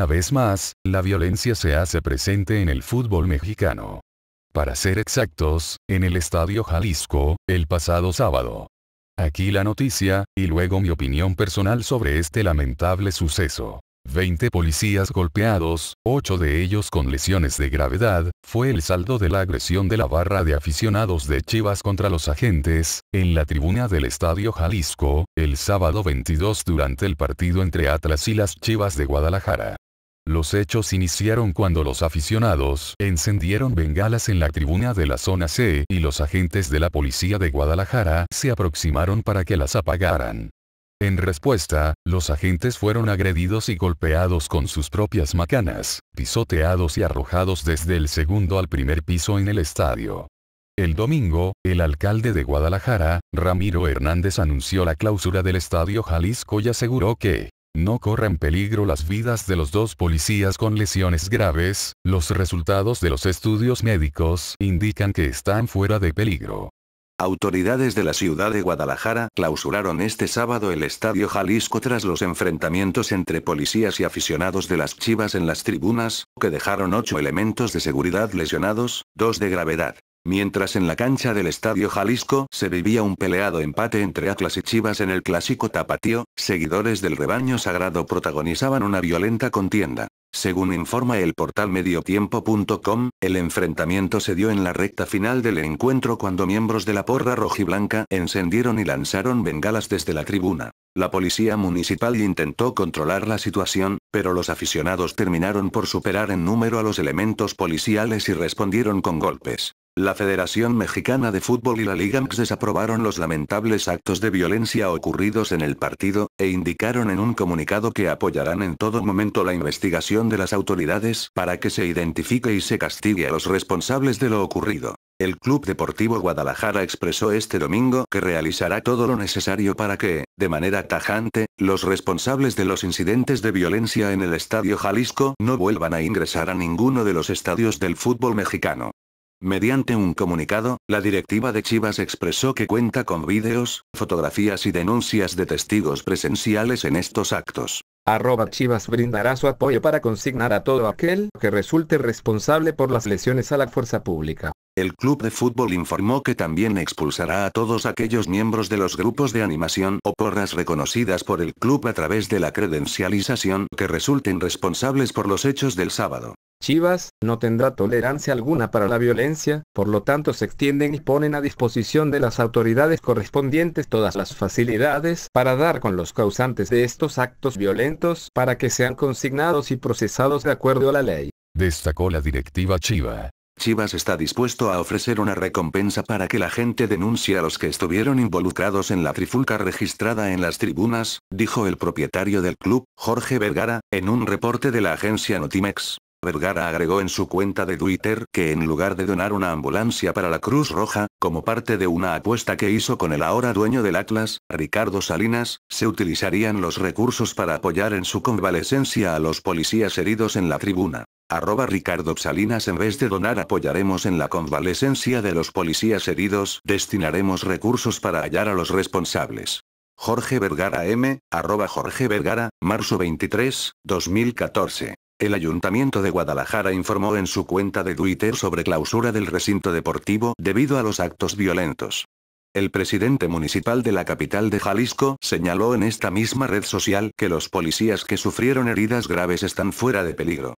Una vez más, la violencia se hace presente en el fútbol mexicano. Para ser exactos, en el Estadio Jalisco, el pasado sábado. Aquí la noticia, y luego mi opinión personal sobre este lamentable suceso. 20 policías golpeados, 8 de ellos con lesiones de gravedad, fue el saldo de la agresión de la barra de aficionados de Chivas contra los agentes, en la tribuna del Estadio Jalisco, el sábado 22 durante el partido entre Atlas y las Chivas de Guadalajara. Los hechos iniciaron cuando los aficionados encendieron bengalas en la tribuna de la zona C y los agentes de la policía de Guadalajara se aproximaron para que las apagaran. En respuesta, los agentes fueron agredidos y golpeados con sus propias macanas, pisoteados y arrojados desde el segundo al primer piso en el estadio. El domingo, el alcalde de Guadalajara, Ramiro Hernández anunció la clausura del Estadio Jalisco y aseguró que no corran peligro las vidas de los dos policías con lesiones graves, los resultados de los estudios médicos indican que están fuera de peligro. Autoridades de la ciudad de Guadalajara clausuraron este sábado el Estadio Jalisco tras los enfrentamientos entre policías y aficionados de las Chivas en las tribunas, que dejaron ocho elementos de seguridad lesionados, dos de gravedad. Mientras en la cancha del Estadio Jalisco se vivía un peleado empate entre Atlas y Chivas en el clásico tapatío, seguidores del rebaño sagrado protagonizaban una violenta contienda. Según informa el portal mediotiempo.com, el enfrentamiento se dio en la recta final del encuentro cuando miembros de la porra rojiblanca encendieron y lanzaron bengalas desde la tribuna. La policía municipal intentó controlar la situación, pero los aficionados terminaron por superar en número a los elementos policiales y respondieron con golpes. La Federación Mexicana de Fútbol y la Liga MX desaprobaron los lamentables actos de violencia ocurridos en el partido, e indicaron en un comunicado que apoyarán en todo momento la investigación de las autoridades para que se identifique y se castigue a los responsables de lo ocurrido. El Club Deportivo Guadalajara expresó este domingo que realizará todo lo necesario para que, de manera tajante, los responsables de los incidentes de violencia en el Estadio Jalisco no vuelvan a ingresar a ninguno de los estadios del fútbol mexicano. Mediante un comunicado, la directiva de Chivas expresó que cuenta con vídeos, fotografías y denuncias de testigos presenciales en estos actos. Arroba Chivas brindará su apoyo para consignar a todo aquel que resulte responsable por las lesiones a la fuerza pública. El club de fútbol informó que también expulsará a todos aquellos miembros de los grupos de animación o porras reconocidas por el club a través de la credencialización que resulten responsables por los hechos del sábado. Chivas, no tendrá tolerancia alguna para la violencia, por lo tanto se extienden y ponen a disposición de las autoridades correspondientes todas las facilidades para dar con los causantes de estos actos violentos para que sean consignados y procesados de acuerdo a la ley. Destacó la directiva Chiva. Chivas está dispuesto a ofrecer una recompensa para que la gente denuncie a los que estuvieron involucrados en la trifulca registrada en las tribunas, dijo el propietario del club, Jorge Vergara, en un reporte de la agencia Notimex. Vergara agregó en su cuenta de Twitter que en lugar de donar una ambulancia para la Cruz Roja, como parte de una apuesta que hizo con el ahora dueño del Atlas, Ricardo Salinas, se utilizarían los recursos para apoyar en su convalecencia a los policías heridos en la tribuna. Arroba Ricardo Salinas en vez de donar apoyaremos en la convalecencia de los policías heridos, destinaremos recursos para hallar a los responsables. Jorge Vergara M, arroba Jorge Vergara, marzo 23, 2014. El Ayuntamiento de Guadalajara informó en su cuenta de Twitter sobre clausura del recinto deportivo debido a los actos violentos. El presidente municipal de la capital de Jalisco señaló en esta misma red social que los policías que sufrieron heridas graves están fuera de peligro.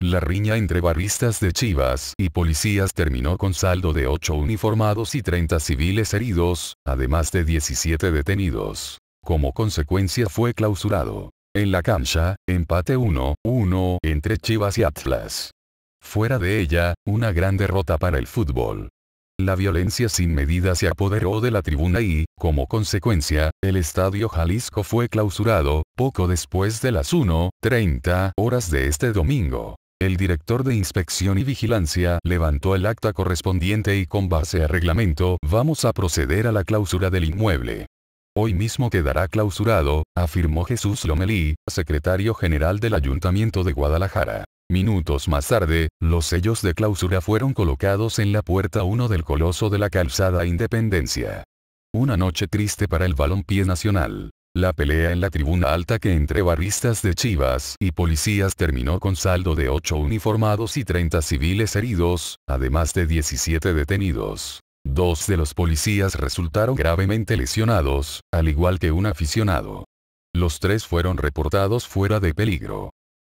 La riña entre barristas de Chivas y policías terminó con saldo de 8 uniformados y 30 civiles heridos, además de 17 detenidos. Como consecuencia fue clausurado. En la cancha, empate 1-1 entre Chivas y Atlas. Fuera de ella, una gran derrota para el fútbol. La violencia sin medida se apoderó de la tribuna y, como consecuencia, el Estadio Jalisco fue clausurado, poco después de las 1.30 horas de este domingo. El director de inspección y vigilancia levantó el acta correspondiente y con base a reglamento vamos a proceder a la clausura del inmueble. Hoy mismo quedará clausurado, afirmó Jesús Lomelí, secretario general del Ayuntamiento de Guadalajara. Minutos más tarde, los sellos de clausura fueron colocados en la puerta 1 del Coloso de la Calzada Independencia. Una noche triste para el balompié nacional. La pelea en la tribuna alta que entre barristas de Chivas y policías terminó con saldo de 8 uniformados y 30 civiles heridos, además de 17 detenidos. Dos de los policías resultaron gravemente lesionados, al igual que un aficionado. Los tres fueron reportados fuera de peligro.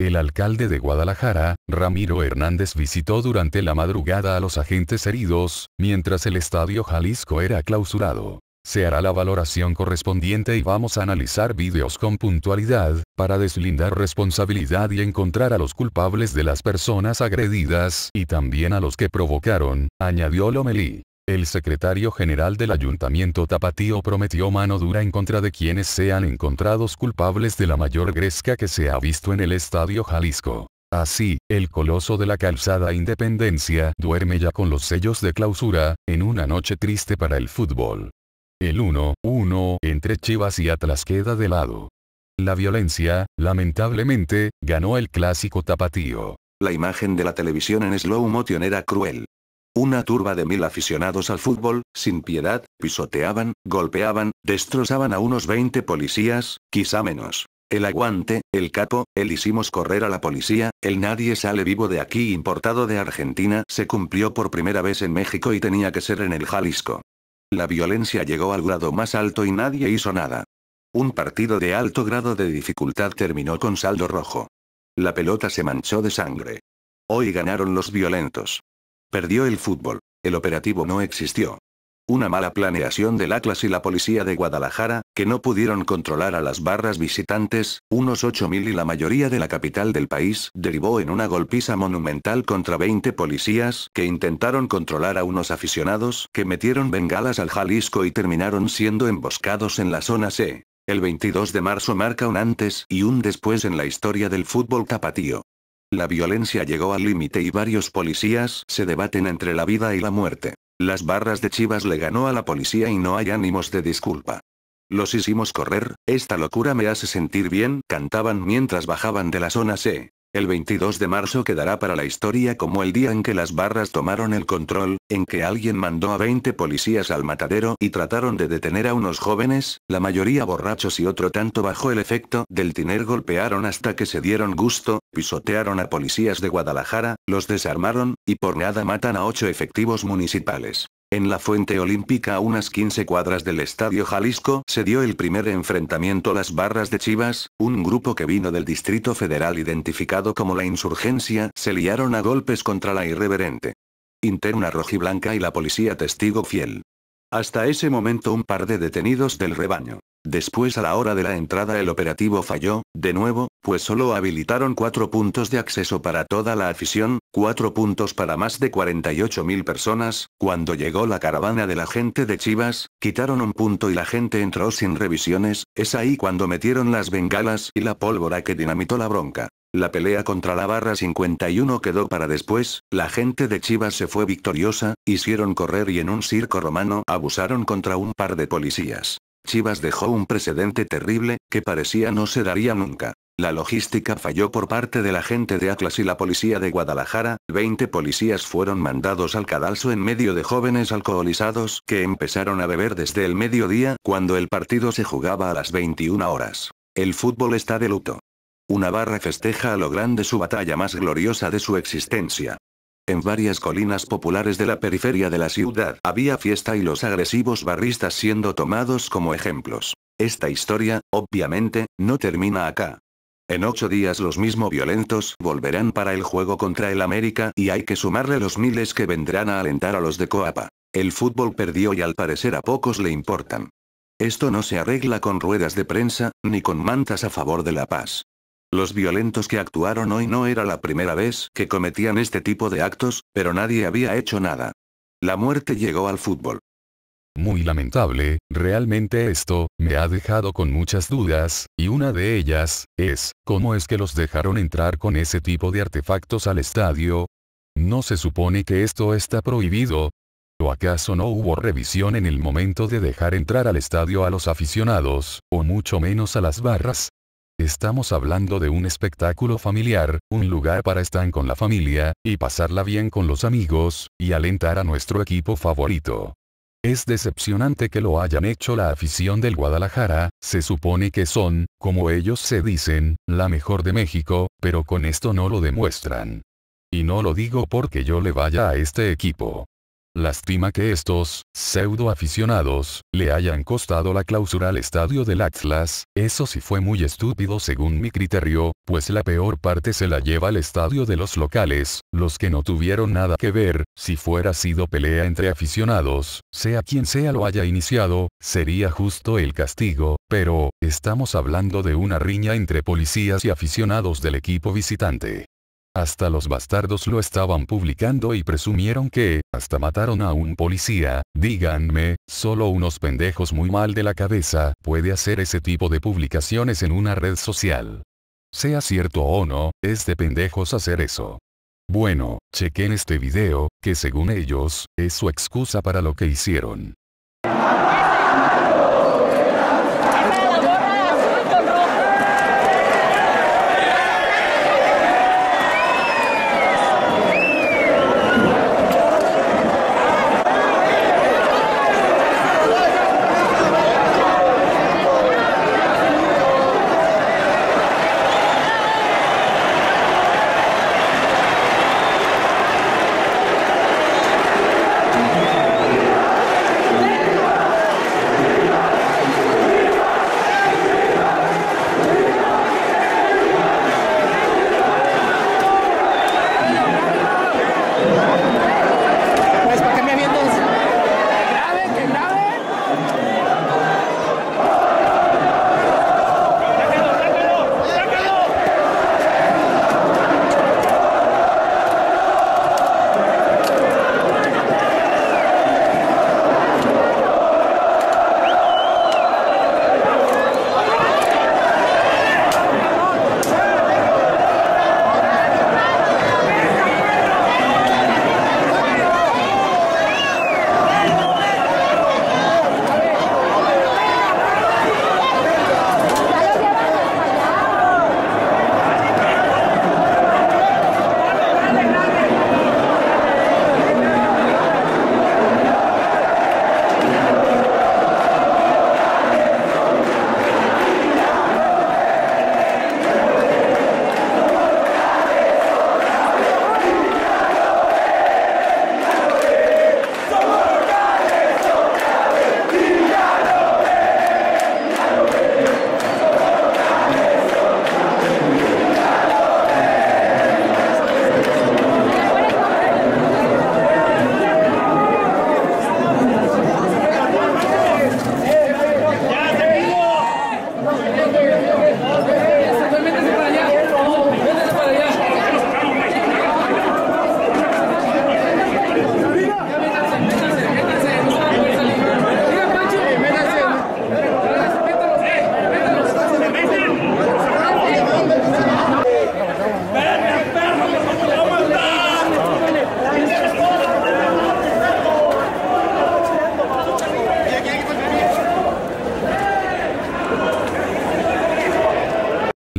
El alcalde de Guadalajara, Ramiro Hernández, visitó durante la madrugada a los agentes heridos, mientras el Estadio Jalisco era clausurado. Se hará la valoración correspondiente y vamos a analizar vídeos con puntualidad, para deslindar responsabilidad y encontrar a los culpables de las personas agredidas y también a los que provocaron, añadió Lomelí. El secretario general del ayuntamiento Tapatío prometió mano dura en contra de quienes sean encontrados culpables de la mayor gresca que se ha visto en el Estadio Jalisco. Así, el coloso de la calzada Independencia duerme ya con los sellos de clausura, en una noche triste para el fútbol. El 1-1 entre Chivas y Atlas queda de lado. La violencia, lamentablemente, ganó el clásico tapatío. La imagen de la televisión en slow motion era cruel. Una turba de mil aficionados al fútbol, sin piedad, pisoteaban, golpeaban, destrozaban a unos 20 policías, quizá menos. El aguante, el capo, el hicimos correr a la policía, el nadie sale vivo de aquí importado de Argentina se cumplió por primera vez en México y tenía que ser en el Jalisco. La violencia llegó al grado más alto y nadie hizo nada. Un partido de alto grado de dificultad terminó con saldo rojo. La pelota se manchó de sangre. Hoy ganaron los violentos. Perdió el fútbol. El operativo no existió. Una mala planeación del Atlas y la policía de Guadalajara, que no pudieron controlar a las barras visitantes, unos 8.000 y la mayoría de la capital del país, derivó en una golpiza monumental contra 20 policías que intentaron controlar a unos aficionados que metieron bengalas al Jalisco y terminaron siendo emboscados en la zona C. El 22 de marzo marca un antes y un después en la historia del fútbol tapatío. La violencia llegó al límite y varios policías se debaten entre la vida y la muerte. Las barras de Chivas le ganó a la policía y no hay ánimos de disculpa. Los hicimos correr, esta locura me hace sentir bien, cantaban mientras bajaban de la zona C. El 22 de marzo quedará para la historia como el día en que las barras tomaron el control, en que alguien mandó a 20 policías al matadero y trataron de detener a unos jóvenes, la mayoría borrachos y otro tanto bajo el efecto del tiner golpearon hasta que se dieron gusto, pisotearon a policías de Guadalajara, los desarmaron, y por nada matan a 8 efectivos municipales. En la Fuente Olímpica a unas 15 cuadras del Estadio Jalisco se dio el primer enfrentamiento las barras de Chivas, un grupo que vino del Distrito Federal identificado como la insurgencia, se liaron a golpes contra la irreverente. Interna rojiblanca y la policía testigo fiel. Hasta ese momento un par de detenidos del rebaño. Después a la hora de la entrada el operativo falló, de nuevo, pues solo habilitaron cuatro puntos de acceso para toda la afición, cuatro puntos para más de 48.000 personas, cuando llegó la caravana de la gente de Chivas, quitaron un punto y la gente entró sin revisiones, es ahí cuando metieron las bengalas y la pólvora que dinamitó la bronca. La pelea contra la barra 51 quedó para después, la gente de Chivas se fue victoriosa, hicieron correr y en un circo romano abusaron contra un par de policías. Chivas dejó un precedente terrible, que parecía no se daría nunca. La logística falló por parte de la gente de Atlas y la policía de Guadalajara, 20 policías fueron mandados al cadalso en medio de jóvenes alcoholizados que empezaron a beber desde el mediodía cuando el partido se jugaba a las 21 horas. El fútbol está de luto. Una barra festeja a lo grande su batalla más gloriosa de su existencia. En varias colinas populares de la periferia de la ciudad había fiesta y los agresivos barristas siendo tomados como ejemplos. Esta historia, obviamente, no termina acá. En ocho días los mismos violentos volverán para el juego contra el América y hay que sumarle los miles que vendrán a alentar a los de Coapa. El fútbol perdió y al parecer a pocos le importan. Esto no se arregla con ruedas de prensa, ni con mantas a favor de la paz. Los violentos que actuaron hoy no era la primera vez que cometían este tipo de actos, pero nadie había hecho nada. La muerte llegó al fútbol. Muy lamentable, realmente esto, me ha dejado con muchas dudas, y una de ellas, es, ¿cómo es que los dejaron entrar con ese tipo de artefactos al estadio? ¿No se supone que esto está prohibido? ¿O acaso no hubo revisión en el momento de dejar entrar al estadio a los aficionados, o mucho menos a las barras? Estamos hablando de un espectáculo familiar, un lugar para estar con la familia, y pasarla bien con los amigos, y alentar a nuestro equipo favorito. Es decepcionante que lo hayan hecho la afición del Guadalajara, se supone que son, como ellos se dicen, la mejor de México, pero con esto no lo demuestran. Y no lo digo porque yo le vaya a este equipo. Lástima que estos, pseudo aficionados, le hayan costado la clausura al estadio del Atlas, eso sí fue muy estúpido según mi criterio, pues la peor parte se la lleva al estadio de los locales, los que no tuvieron nada que ver, si fuera sido pelea entre aficionados, sea quien sea lo haya iniciado, sería justo el castigo, pero, estamos hablando de una riña entre policías y aficionados del equipo visitante. Hasta los bastardos lo estaban publicando y presumieron que, hasta mataron a un policía, díganme, solo unos pendejos muy mal de la cabeza puede hacer ese tipo de publicaciones en una red social. Sea cierto o no, es de pendejos hacer eso. Bueno, chequen este video, que según ellos, es su excusa para lo que hicieron.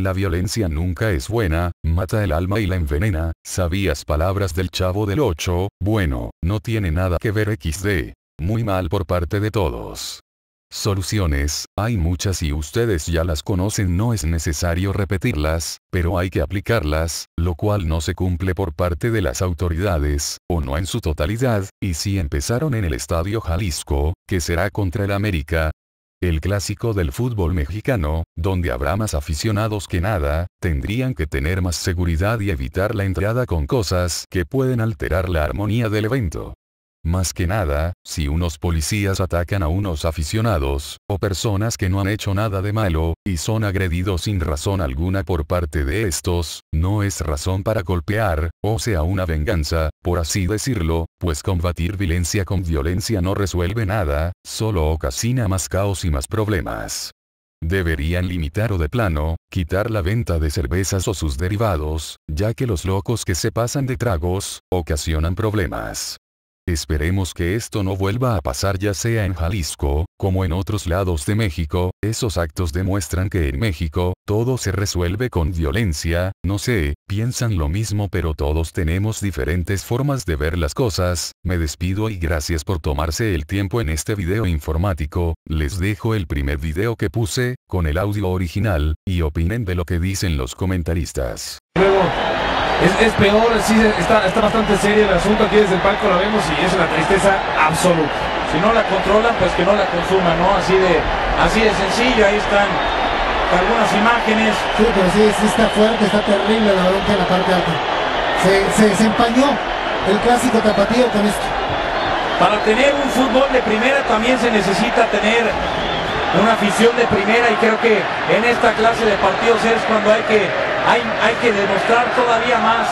la violencia nunca es buena, mata el alma y la envenena, sabías palabras del chavo del 8, bueno, no tiene nada que ver XD. Muy mal por parte de todos. Soluciones, hay muchas y ustedes ya las conocen, no es necesario repetirlas, pero hay que aplicarlas, lo cual no se cumple por parte de las autoridades, o no en su totalidad, y si empezaron en el Estadio Jalisco, que será contra el América, el clásico del fútbol mexicano, donde habrá más aficionados que nada, tendrían que tener más seguridad y evitar la entrada con cosas que pueden alterar la armonía del evento. Más que nada, si unos policías atacan a unos aficionados, o personas que no han hecho nada de malo, y son agredidos sin razón alguna por parte de estos, no es razón para golpear, o sea una venganza, por así decirlo, pues combatir violencia con violencia no resuelve nada, solo ocasiona más caos y más problemas. Deberían limitar o de plano, quitar la venta de cervezas o sus derivados, ya que los locos que se pasan de tragos, ocasionan problemas. Esperemos que esto no vuelva a pasar ya sea en Jalisco, como en otros lados de México, esos actos demuestran que en México, todo se resuelve con violencia, no sé, piensan lo mismo pero todos tenemos diferentes formas de ver las cosas, me despido y gracias por tomarse el tiempo en este video informático, les dejo el primer video que puse, con el audio original, y opinen de lo que dicen los comentaristas es, peor, está, bastante serio el asunto, aquí desde el palco la vemos y es una tristeza absoluta. Si no la controlan, pues que no la consuman, ¿no? Así de, así de sencillo, ahí están algunas imágenes. Sí, pero sí, está fuerte, está terrible la bronca en la parte alta. Se, desempañó el clásico tapatío con esto. Para tener un fútbol de primera también se necesita tener una afición de primera y creo que en esta clase de partidos es cuando hay que hay, que demostrar todavía más.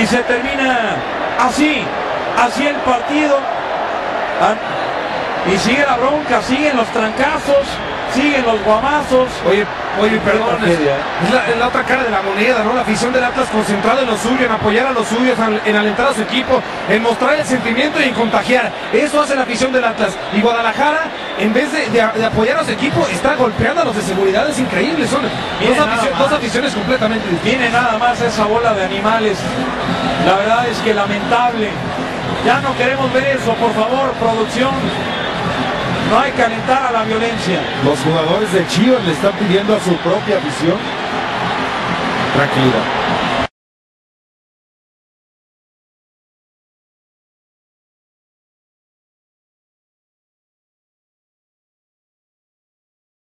Y se termina así, así el partido. Ah, y sigue la bronca, siguen los trancazos, siguen los guamazos. Oye, perdón, ¿eh? es, la, otra cara de la moneda, ¿no? La afición del Atlas concentrada en los suyos, en apoyar a los suyos, en, en, alentar a su equipo, en mostrar el sentimiento y en contagiar. Eso hace la afición del Atlas. Y Guadalajara en vez de, apoyar a los equipos, está golpeando a los de seguridad. Es increíble. Son dos, aficiones completamente distintas. Tiene nada más esa bola de animales. La verdad es que lamentable. Ya no queremos ver eso, por favor, producción. No hay que alentar a la violencia. Los jugadores de Chivas le están pidiendo a su propia afición tranquila.